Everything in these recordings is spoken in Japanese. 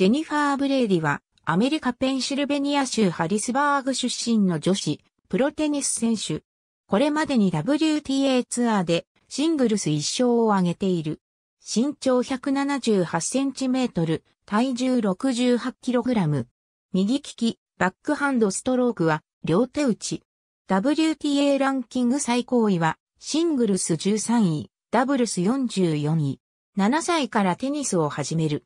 ジェニファー・ブレイディは、アメリカペンシルベニア州ハリスバーグ出身の女子、プロテニス選手。これまでに WTA ツアーでシングルス1勝を挙げている。身長178センチメートル、体重68キログラム。右利き、バックハンドストロークは両手打ち。WTA ランキング最高位はシングルス13位、ダブルス44位。7歳からテニスを始める。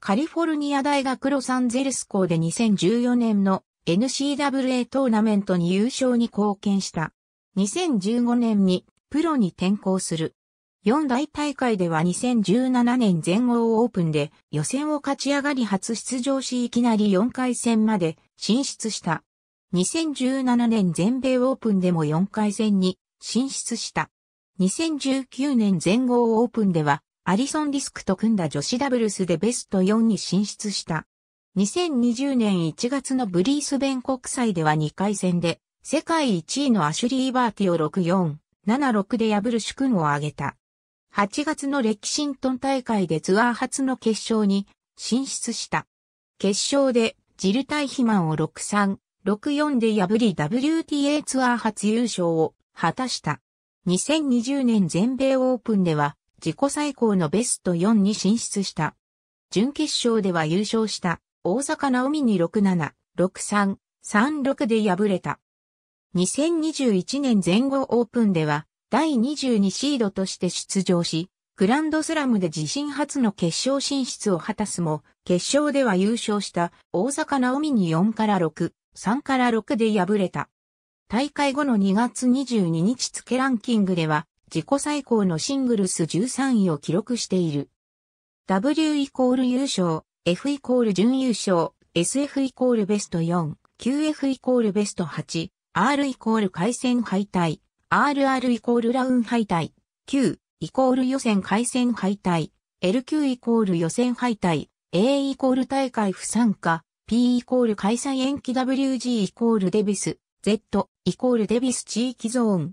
カリフォルニア大学ロサンゼルス校で2014年の n c w a トーナメントに優勝に貢献した。2015年にプロに転向する。四大大会では2017年全豪オープンで予選を勝ち上がり初出場しいきなり4回戦まで進出した。2017年全米オープンでも4回戦に進出した。2019年全豪オープンではアリソン・リスクと組んだ女子ダブルスでベスト4に進出した。2020年1月のブリースベン国際では2回戦で、世界1位のアシュリー・バーティを6-4、7-6で破る主君を挙げた。8月のレキシントン大会でツアー初の決勝に進出した。決勝でジルタイヒマンを6-3、6-4で破り WTA ツアー初優勝を果たした。2020年全米オープンでは自己最高のベスト4に進出した。準決勝では優勝した大阪直美に67、63、36で敗れた。2021年前後オープンでは第22シードとして出場し、グランドスラムで自身初の決勝進出を果たすも、決勝では優勝した大阪直美に4から6、3から6で敗れた。大会後の2月22日付ランキングでは、自己最高のシングルス13位を記録している。W イコール優勝、F イコール準優勝、SF イコールベスト4、QF イコールベスト8、R イコール回線敗退、RR イコールラウン敗退、Q イコール予選回線敗退、LQ イコール予選敗退、A イコール大会不参加、P イコール開催延期 WG イコールデビス、Z イコールデビス地域ゾーン、